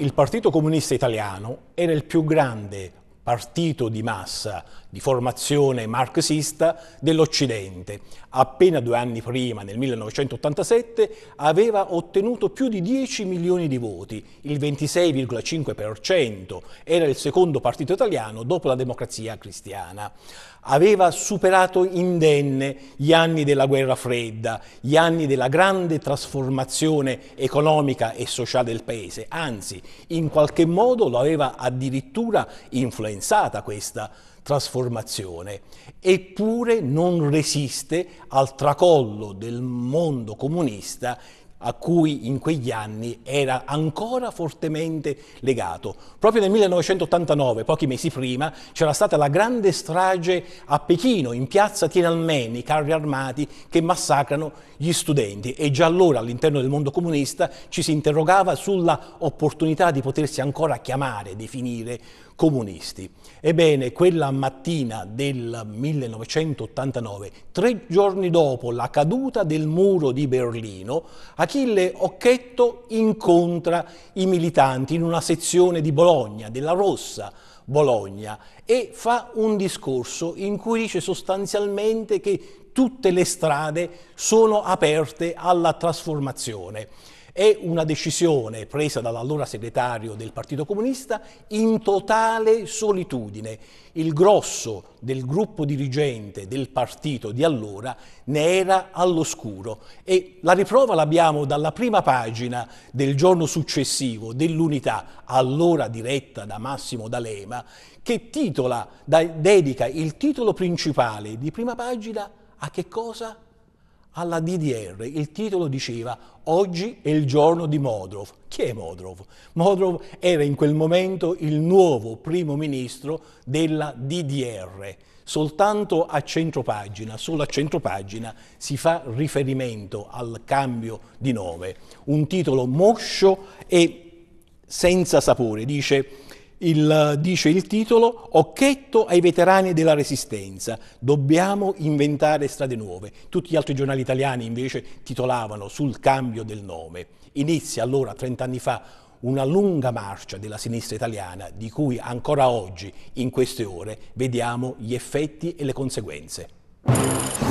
il Partito Comunista Italiano era il più grande partito di massa di formazione marxista dell'Occidente. Appena due anni prima, nel 1987, aveva ottenuto più di 10 milioni di voti, il 26,5%, era il secondo partito italiano dopo la democrazia cristiana. Aveva superato indenne gli anni della guerra fredda, gli anni della grande trasformazione economica e sociale del paese, anzi in qualche modo lo aveva addirittura influenzato pensata questa trasformazione, eppure non resiste al tracollo del mondo comunista a cui in quegli anni era ancora fortemente legato. Proprio nel 1989, pochi mesi prima, c'era stata la grande strage a Pechino, in piazza Tiananmen, i carri armati che massacrano gli studenti e già allora all'interno del mondo comunista ci si interrogava sulla opportunità di potersi ancora chiamare, definire comunisti. Ebbene, quella mattina del 1989, tre giorni dopo la caduta del muro di Berlino, a Achille Occhetto incontra i militanti in una sezione di Bologna, della Rossa Bologna, e fa un discorso in cui dice sostanzialmente che tutte le strade sono aperte alla trasformazione. È una decisione presa dall'allora segretario del Partito Comunista in totale solitudine. Il grosso del gruppo dirigente del partito di allora ne era all'oscuro e la riprova l'abbiamo dalla prima pagina del giorno successivo dell'unità, allora diretta da Massimo D'Alema, che titola, da, dedica il titolo principale di prima pagina a che cosa? alla DDR il titolo diceva Oggi è il giorno di Modrov. Chi è Modrov? Modrov era in quel momento il nuovo primo ministro della DDR. Soltanto a centropagina, solo a centropagina si fa riferimento al cambio di nome. Un titolo moscio e senza sapore. Dice il, eh, dice il titolo, Occhetto ai veterani della resistenza, dobbiamo inventare strade nuove. Tutti gli altri giornali italiani invece titolavano sul cambio del nome. Inizia allora, 30 anni fa, una lunga marcia della sinistra italiana di cui ancora oggi, in queste ore, vediamo gli effetti e le conseguenze.